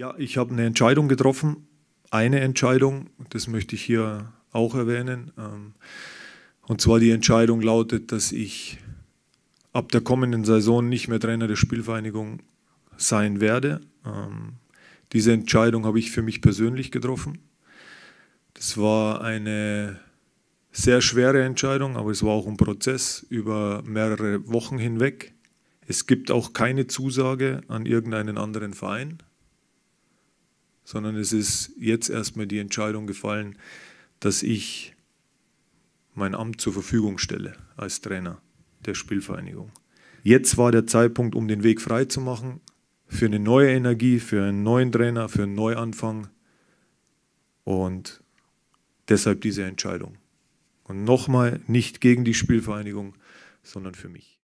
Ja, ich habe eine Entscheidung getroffen, eine Entscheidung, das möchte ich hier auch erwähnen. Ähm, und zwar die Entscheidung lautet, dass ich ab der kommenden Saison nicht mehr Trainer der Spielvereinigung sein werde. Ähm, diese Entscheidung habe ich für mich persönlich getroffen. Das war eine sehr schwere Entscheidung, aber es war auch ein Prozess über mehrere Wochen hinweg. Es gibt auch keine Zusage an irgendeinen anderen Verein sondern es ist jetzt erstmal die Entscheidung gefallen, dass ich mein Amt zur Verfügung stelle als Trainer der Spielvereinigung. Jetzt war der Zeitpunkt, um den Weg frei zu machen für eine neue Energie, für einen neuen Trainer, für einen Neuanfang und deshalb diese Entscheidung. Und nochmal nicht gegen die Spielvereinigung, sondern für mich.